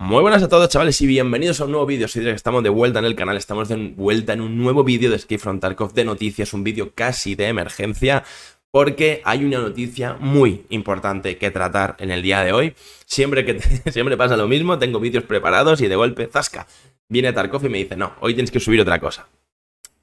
Muy buenas a todos chavales y bienvenidos a un nuevo vídeo, soy que estamos de vuelta en el canal, estamos de vuelta en un nuevo vídeo de Escape from Tarkov de noticias, un vídeo casi de emergencia porque hay una noticia muy importante que tratar en el día de hoy. Siempre que siempre pasa lo mismo, tengo vídeos preparados y de golpe, zasca, viene Tarkov y me dice, no, hoy tienes que subir otra cosa.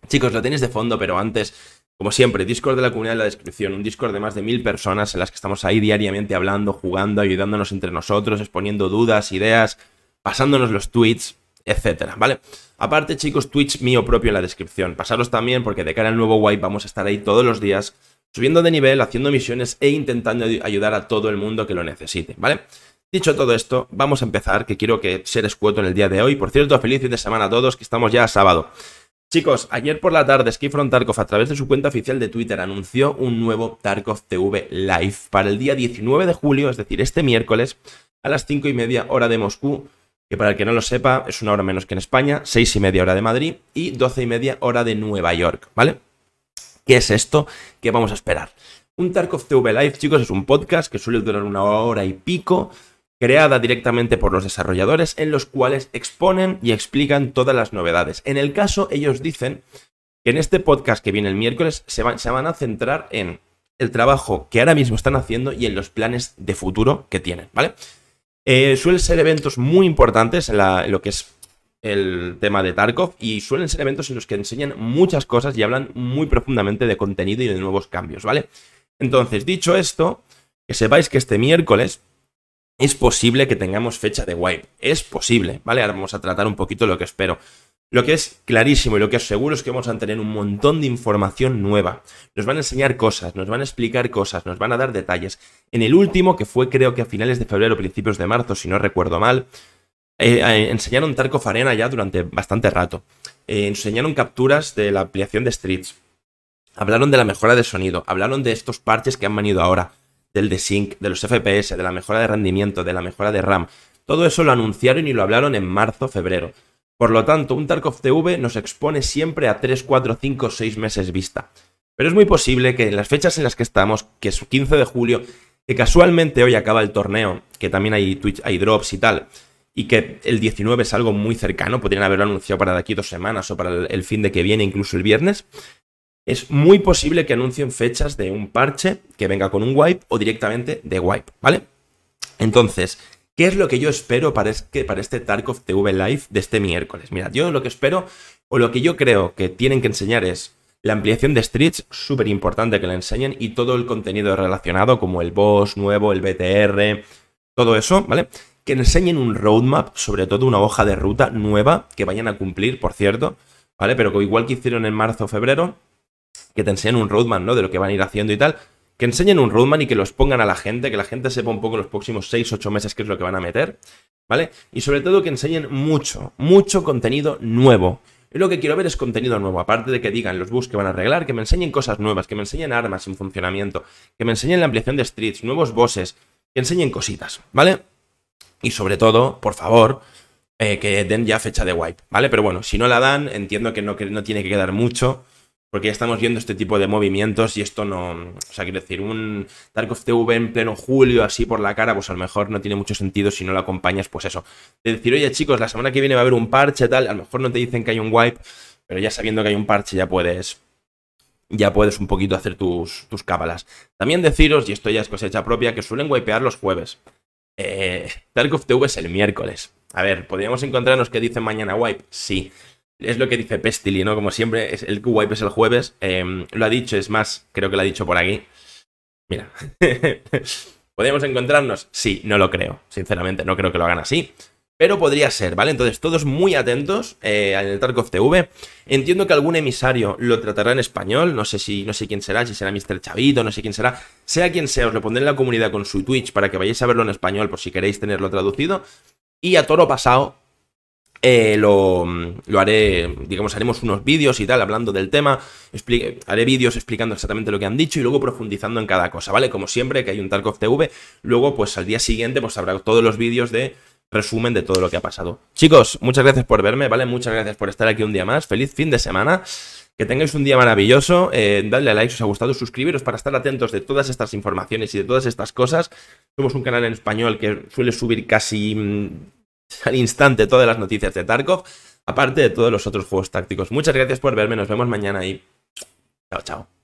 Chicos, lo tenéis de fondo, pero antes como siempre, Discord de la comunidad en la descripción, un Discord de más de mil personas en las que estamos ahí diariamente hablando, jugando, ayudándonos entre nosotros, exponiendo dudas, ideas, pasándonos los tweets, etcétera, ¿vale? Aparte, chicos, tweets mío propio en la descripción. Pasaros también porque de cara al nuevo wipe vamos a estar ahí todos los días, subiendo de nivel, haciendo misiones e intentando ayudar a todo el mundo que lo necesite, ¿vale? Dicho todo esto, vamos a empezar, que quiero que ser escueto en el día de hoy. Por cierto, feliz fin de semana a todos, que estamos ya sábado. Chicos, ayer por la tarde Skyfront Tarkov a través de su cuenta oficial de Twitter anunció un nuevo Tarkov TV Live para el día 19 de julio, es decir, este miércoles, a las 5 y media hora de Moscú, que para el que no lo sepa es una hora menos que en España, 6 y media hora de Madrid y 12 y media hora de Nueva York, ¿vale? ¿Qué es esto? ¿Qué vamos a esperar? Un Tarkov TV Live, chicos, es un podcast que suele durar una hora y pico, creada directamente por los desarrolladores en los cuales exponen y explican todas las novedades. En el caso, ellos dicen que en este podcast que viene el miércoles se van, se van a centrar en el trabajo que ahora mismo están haciendo y en los planes de futuro que tienen, ¿vale? Eh, suelen ser eventos muy importantes en, lo que es el tema de Tarkov y suelen ser eventos en los que enseñan muchas cosas y hablan muy profundamente de contenido y de nuevos cambios, ¿vale? Entonces, dicho esto, que sepáis que este miércoles es posible que tengamos fecha de wipe. Es posible, ¿vale? Ahora vamos a tratar un poquito lo que espero. Lo que es clarísimo y lo que aseguro es que vamos a tener un montón de información nueva. Nos van a enseñar cosas, nos van a explicar cosas, nos van a dar detalles. En el último, que fue creo que a finales de febrero, o principios de marzo, si no recuerdo mal, eh, eh, enseñaron Tarkov Arena ya durante bastante rato. Eh, enseñaron capturas de la ampliación de Streets. Hablaron de la mejora de sonido, hablaron de estos parches que han venido ahora del desync, de los FPS, de la mejora de rendimiento, de la mejora de RAM. Todo eso lo anunciaron y lo hablaron en marzo, febrero. Por lo tanto, un Tarkov TV nos expone siempre a 3, 4, 5, 6 meses vista. Pero es muy posible que en las fechas en las que estamos, que es 15 de julio, que casualmente hoy acaba el torneo, que también hay Twitch, hay drops y tal, y que el 19 es algo muy cercano, podrían haberlo anunciado para de aquí dos semanas o para el fin de que viene, incluso el viernes es muy posible que anuncien fechas de un parche que venga con un wipe o directamente de wipe, ¿vale? Entonces, ¿Qué es lo que yo espero para, este Tarkov TV Live de este miércoles? Mira, yo lo que espero, o lo que yo creo que tienen que enseñar es la ampliación de Streets, súper importante que la enseñen, y todo el contenido relacionado, como el boss nuevo, el BTR, todo eso, ¿vale? Que enseñen un roadmap, sobre todo una hoja de ruta nueva que vayan a cumplir, por cierto, ¿vale? Pero igual que hicieron en marzo o febrero, que te enseñen un roadmap, ¿no? De lo que van a ir haciendo y tal. Que enseñen un roadmap y que los pongan a la gente, que la gente sepa un poco los próximos 6, 8 meses qué es lo que van a meter, ¿vale? Y sobre todo que enseñen mucho, mucho contenido nuevo. Yo lo que quiero ver es contenido nuevo, aparte de que digan los bugs que van a arreglar, que me enseñen cosas nuevas, que me enseñen armas en funcionamiento, que me enseñen la ampliación de streets, nuevos bosses, que enseñen cositas, ¿vale? Y sobre todo, por favor, eh, que den ya fecha de wipe, ¿vale? Pero bueno, si no la dan, entiendo que no, que no tiene que quedar mucho porque ya estamos viendo este tipo de movimientos y esto no... O sea, quiero decir, un Dark of TV en pleno julio, así por la cara, pues a lo mejor no tiene mucho sentido si no lo acompañas, pues eso. De decir, oye chicos, la semana que viene va a haber un parche, tal, a lo mejor no te dicen que hay un wipe, pero ya sabiendo que hay un parche ya puedes... Ya puedes un poquito hacer tus, tus cábalas. También deciros, y esto ya es cosecha propia, que suelen wipear los jueves. Eh, Dark of TV es el miércoles. A ver, ¿podríamos encontrarnos que dicen mañana wipe? Sí es lo que dice Pestili, ¿no? Como siempre, es el q es el jueves. Em, lo ha dicho, es más, creo que lo ha dicho por aquí. Mira. ¿Podemos encontrarnos? Sí, no lo creo. Sinceramente, no creo que lo hagan así. Pero podría ser, ¿vale? Entonces, todos muy atentos eh, al en el Tarkov TV. Entiendo que algún emisario lo tratará en español. No sé si, no sé quién será, si será Mr. Chavito, no sé quién será. Sea quien sea, os lo pondré en la comunidad con su Twitch para que vayáis a verlo en español por si queréis tenerlo traducido. Y a toro pasado, eh, lo, mm, lo, haré, digamos, haremos unos vídeos y tal, hablando del tema, haré vídeos explicando exactamente lo que han dicho y luego profundizando en cada cosa, ¿vale? Como siempre, que hay un Talk of TV, luego pues al día siguiente pues habrá todos los vídeos de resumen de todo lo que ha pasado. Chicos, muchas gracias por verme, ¿vale? Muchas gracias por estar aquí un día más, feliz fin de semana. Que tengáis un día maravilloso, eh, dadle a like si os ha gustado, suscribiros para estar atentos de todas estas informaciones y de todas estas cosas. Somos un canal en español que suele subir casi mm, al instante todas las noticias de Tarkov, aparte de todos los otros juegos tácticos. Muchas gracias por verme, nos vemos mañana y chao, chao.